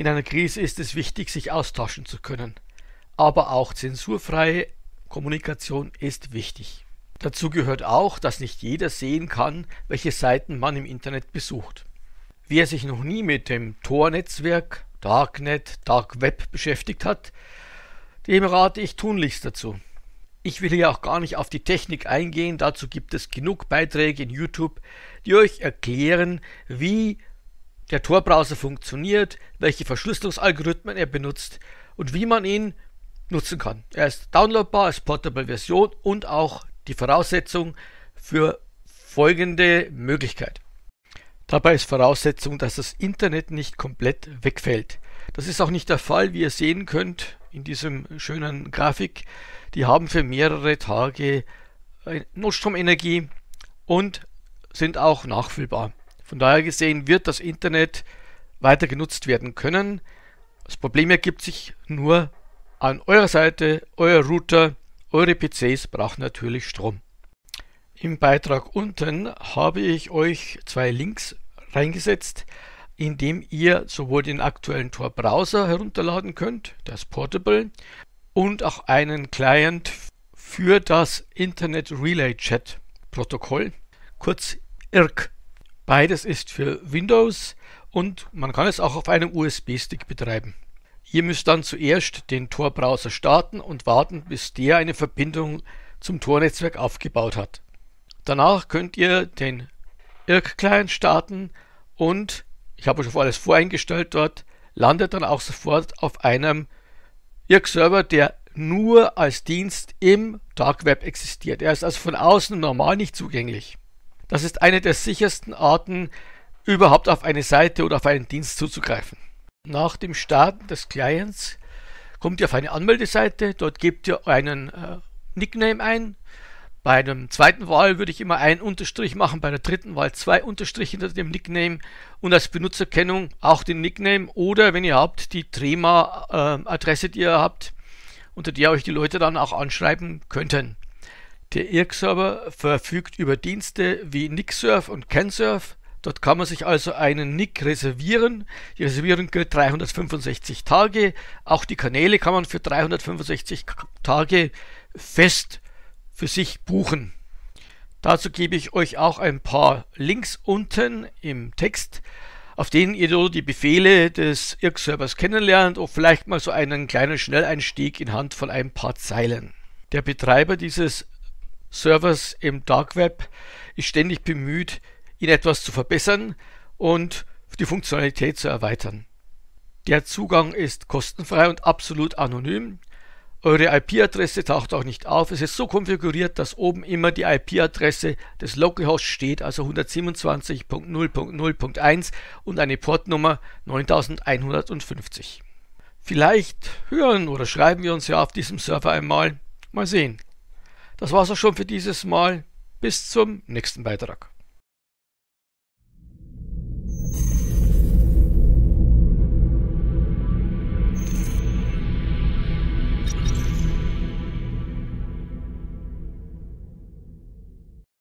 In einer Krise ist es wichtig, sich austauschen zu können. Aber auch zensurfreie Kommunikation ist wichtig. Dazu gehört auch, dass nicht jeder sehen kann, welche Seiten man im Internet besucht. Wer sich noch nie mit dem Tor-Netzwerk, Darknet, Dark Web beschäftigt hat, dem rate ich tunlichst dazu. Ich will hier auch gar nicht auf die Technik eingehen, dazu gibt es genug Beiträge in YouTube, die euch erklären, wie der Tor-Browser funktioniert, welche Verschlüsselungsalgorithmen er benutzt und wie man ihn nutzen kann. Er ist downloadbar als Portable-Version und auch die Voraussetzung für folgende Möglichkeit. Dabei ist Voraussetzung, dass das Internet nicht komplett wegfällt. Das ist auch nicht der Fall, wie ihr sehen könnt in diesem schönen Grafik. Die haben für mehrere Tage äh, Notstromenergie und sind auch nachfüllbar. Von daher gesehen wird das Internet weiter genutzt werden können. Das Problem ergibt sich nur an eurer Seite, euer Router, eure PCs brauchen natürlich Strom. Im Beitrag unten habe ich euch zwei Links reingesetzt, indem ihr sowohl den aktuellen Tor Browser herunterladen könnt, das Portable, und auch einen Client für das Internet Relay Chat Protokoll, kurz IRC Beides ist für Windows und man kann es auch auf einem USB-Stick betreiben. Ihr müsst dann zuerst den Tor-Browser starten und warten, bis der eine Verbindung zum Tor-Netzwerk aufgebaut hat. Danach könnt ihr den IRC-Client starten und ich habe schon alles voreingestellt dort, landet dann auch sofort auf einem IRC-Server, der nur als Dienst im Dark Web existiert. Er ist also von außen normal nicht zugänglich. Das ist eine der sichersten Arten, überhaupt auf eine Seite oder auf einen Dienst zuzugreifen. Nach dem Starten des Clients kommt ihr auf eine Anmeldeseite, dort gebt ihr einen äh, Nickname ein. Bei einem zweiten Wahl würde ich immer einen Unterstrich machen, bei der dritten Wahl zwei Unterstriche hinter dem Nickname und als Benutzerkennung auch den Nickname oder wenn ihr habt die Trema-Adresse, äh, die ihr habt, unter der euch die Leute dann auch anschreiben könnten. Der IRC-Server verfügt über Dienste wie nic und CanSurf. Dort kann man sich also einen NIC reservieren. Die Reservierung gilt 365 Tage. Auch die Kanäle kann man für 365 Tage fest für sich buchen. Dazu gebe ich euch auch ein paar Links unten im Text, auf denen ihr so die Befehle des IRC-Servers kennenlernt und vielleicht mal so einen kleinen Schnelleinstieg in Hand von ein paar Zeilen. Der Betreiber dieses Servers im Dark Web ist ständig bemüht, ihn etwas zu verbessern und die Funktionalität zu erweitern. Der Zugang ist kostenfrei und absolut anonym. Eure IP-Adresse taucht auch nicht auf. Es ist so konfiguriert, dass oben immer die IP-Adresse des Localhost steht, also 127.0.0.1 und eine Portnummer 9150. Vielleicht hören oder schreiben wir uns ja auf diesem Server einmal. Mal sehen. Das war's auch schon für dieses Mal. Bis zum nächsten Beitrag.